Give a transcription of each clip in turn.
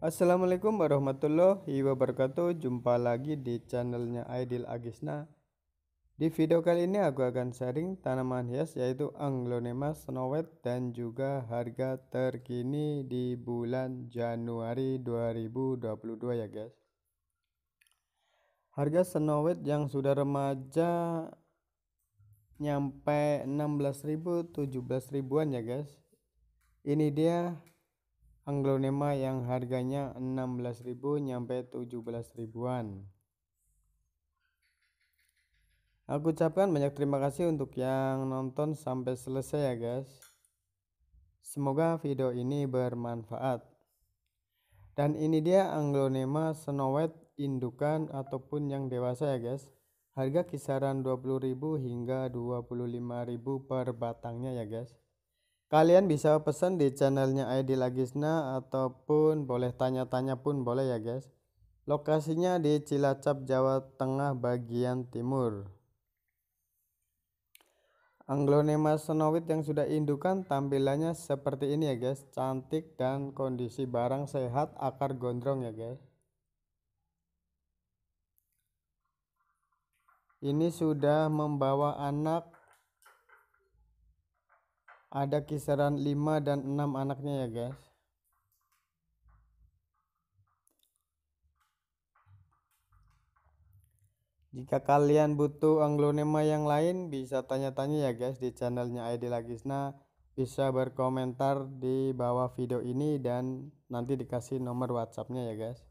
Assalamualaikum warahmatullahi wabarakatuh Jumpa lagi di channelnya Aidil Agisna Di video kali ini aku akan sharing tanaman hias yaitu Anglonema Snowet dan juga harga terkini di bulan Januari 2022 ya guys Harga Snowet yang sudah remaja nyampe 16.000 17000 an ya guys ini dia Anglonema yang harganya 16.000 nyampe 17.000-an. Aku ucapkan banyak terima kasih untuk yang nonton sampai selesai ya guys. Semoga video ini bermanfaat. Dan ini dia Anglonema Snow White indukan ataupun yang dewasa ya guys. Harga kisaran 20.000 hingga 25.000 per batangnya ya guys. Kalian bisa pesan di channelnya ID Lagisna ataupun boleh tanya-tanya pun boleh ya guys. Lokasinya di Cilacap, Jawa Tengah bagian timur. Anglonema senowit yang sudah indukan tampilannya seperti ini ya guys. Cantik dan kondisi barang sehat akar gondrong ya guys. Ini sudah membawa anak ada kisaran 5 dan 6 anaknya ya guys Jika kalian butuh anglonema yang lain bisa tanya-tanya ya guys di channelnya ID Lagisna bisa berkomentar di bawah video ini dan nanti dikasih nomor WhatsAppnya ya guys.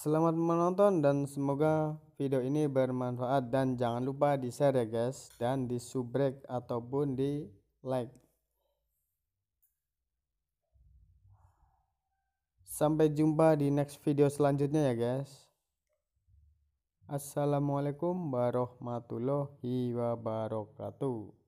Selamat menonton dan semoga video ini bermanfaat dan jangan lupa di share ya guys dan di subrek ataupun di like. Sampai jumpa di next video selanjutnya ya guys. Assalamualaikum warahmatullahi wabarakatuh.